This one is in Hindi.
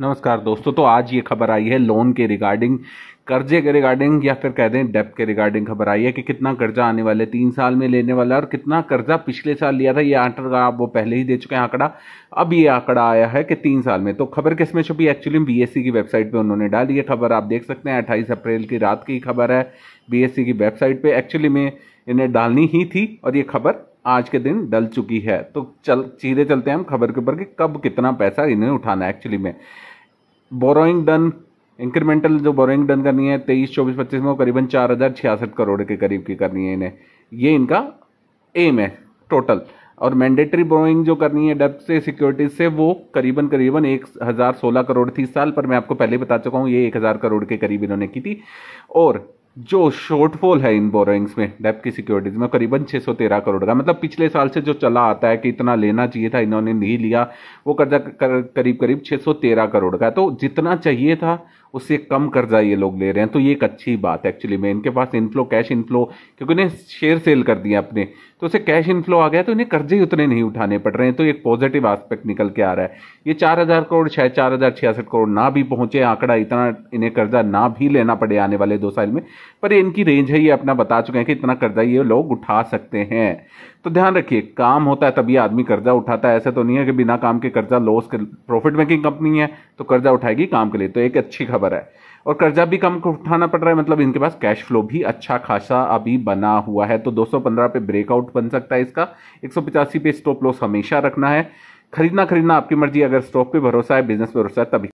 नमस्कार दोस्तों तो आज ये खबर आई है लोन के रिगार्डिंग कर्जे के रिगार्डिंग या फिर कह दें डेप के रिगार्डिंग खबर आई है कि कितना कर्जा आने वाले तीन साल में लेने वाला और कितना कर्जा पिछले साल लिया था ये आंटर आप वो पहले ही दे चुके हैं आंकड़ा अब ये आंकड़ा आया है कि तीन साल में तो खबर किस में छुपी एक्चुअली बीएससी की वेबसाइट पर उन्होंने डाली है खबर आप देख सकते हैं अट्ठाईस अप्रैल की रात की खबर है बी e की वेबसाइट पर एक्चुअली में इन्हें डालनी ही थी और ये खबर आज के दिन डल चुकी है तो चल सीधे चलते हैं हम खबर के ऊपर कि कब कितना पैसा इन्हें उठाना है एक्चुअली में बोरोइंग डन इंक्रीमेंटल जो बोरोइंग डन करनी है तेईस चौबीस पच्चीस में वो करीबन चार हज़ार छियासठ करोड़ के करीब की करनी है इन्हें ये इनका एम है टोटल और मैंडेटरी बोरोइंग जो करनी है डेप से सिक्योरिटीज से वो करीबन करीबन एक हज़ार सोलह करोड़ थी इस साल पर मैं आपको पहले बता चुका हूँ ये एक हज़ार करोड़ के करीब इन्होंने की थी और जो शॉर्टफॉल है इन बोरोइंग्स में डेप की सिक्योरिटीज में करीबन 613 करोड़ का मतलब पिछले साल से जो चला आता है कि इतना लेना चाहिए था इन्होंने नहीं लिया वो कर्जा कर, करीब करीब 613 करोड़ का तो जितना चाहिए था उससे कम कर्जा ये लोग ले रहे हैं तो ये एक अच्छी बात है एक्चुअली में इनके पास इनफ्लो कैश इनफ्लो क्योंकि इन्हें शेयर सेल कर दिया अपने तो उसे कैश इनफ्लो आ गया तो इन्हें कर्जे ही उतने नहीं उठाने पड़ रहे हैं तो एक पॉजिटिव आस्पेक्ट निकल के आ रहा है ये चार हज़ार करोड़ शायद चार हज़ार छियासठ करोड़ ना भी पहुंचे आंकड़ा इतना इन्हें कर्जा ना भी लेना पड़े आने वाले दो साल में पर इनकी रेंज है ये अपना बता चुके हैं कि इतना कर्जा ये लोग उठा सकते हैं तो ध्यान रखिए काम होता है तभी आदमी कर्जा उठाता है ऐसा तो नहीं है कि बिना काम के कर्जा लॉस के प्रॉफिट मेकिंग कंपनी है तो कर्जा उठाएगी काम के लिए तो एक अच्छी खबर खबर है और कर्जा भी कम उठाना पड़ रहा है मतलब इनके पास कैश फ्लो भी अच्छा खासा अभी बना हुआ है तो 215 पे ब्रेकआउट बन सकता है इसका एक पे स्टॉप लॉस हमेशा रखना है खरीदना खरीदना आपकी मर्जी अगर स्टॉक पे भरोसा है बिजनेस पे भरोसा है तभी